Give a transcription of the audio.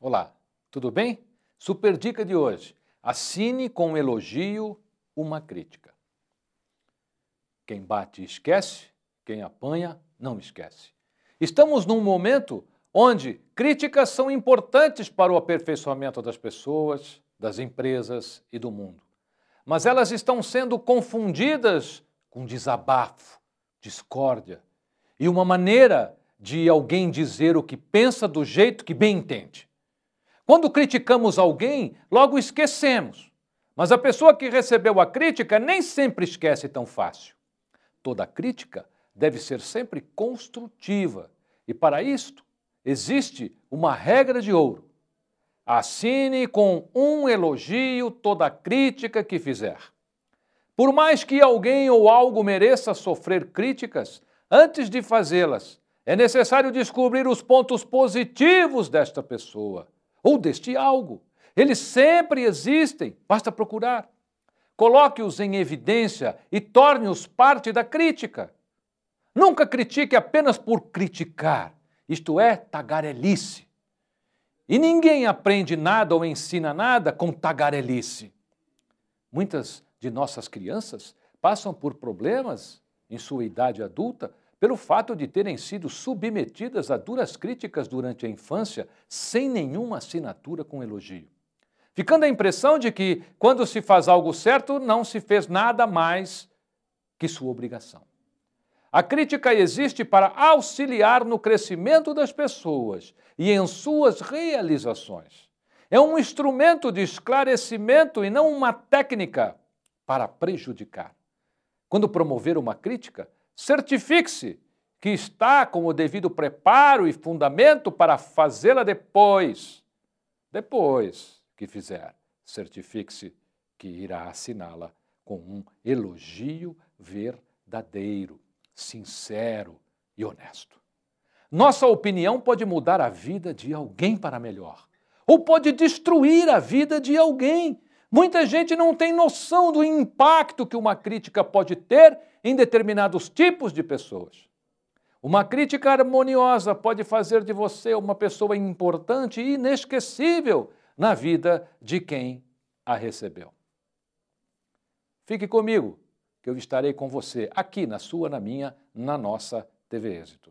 Olá, tudo bem? Super dica de hoje. Assine com um elogio uma crítica. Quem bate esquece, quem apanha não esquece. Estamos num momento onde críticas são importantes para o aperfeiçoamento das pessoas, das empresas e do mundo mas elas estão sendo confundidas com desabafo, discórdia e uma maneira de alguém dizer o que pensa do jeito que bem entende. Quando criticamos alguém, logo esquecemos, mas a pessoa que recebeu a crítica nem sempre esquece tão fácil. Toda crítica deve ser sempre construtiva e, para isto, existe uma regra de ouro Assine com um elogio toda crítica que fizer. Por mais que alguém ou algo mereça sofrer críticas, antes de fazê-las, é necessário descobrir os pontos positivos desta pessoa ou deste algo. Eles sempre existem, basta procurar. Coloque-os em evidência e torne-os parte da crítica. Nunca critique apenas por criticar, isto é, tagarelice. E ninguém aprende nada ou ensina nada com tagarelice. Muitas de nossas crianças passam por problemas em sua idade adulta pelo fato de terem sido submetidas a duras críticas durante a infância sem nenhuma assinatura com elogio. Ficando a impressão de que, quando se faz algo certo, não se fez nada mais que sua obrigação. A crítica existe para auxiliar no crescimento das pessoas e em suas realizações. É um instrumento de esclarecimento e não uma técnica para prejudicar. Quando promover uma crítica, certifique-se que está com o devido preparo e fundamento para fazê-la depois. Depois que fizer, certifique-se que irá assiná-la com um elogio verdadeiro sincero e honesto. Nossa opinião pode mudar a vida de alguém para melhor, ou pode destruir a vida de alguém. Muita gente não tem noção do impacto que uma crítica pode ter em determinados tipos de pessoas. Uma crítica harmoniosa pode fazer de você uma pessoa importante e inesquecível na vida de quem a recebeu. Fique comigo que eu estarei com você aqui na sua, na minha, na nossa TV Êxito.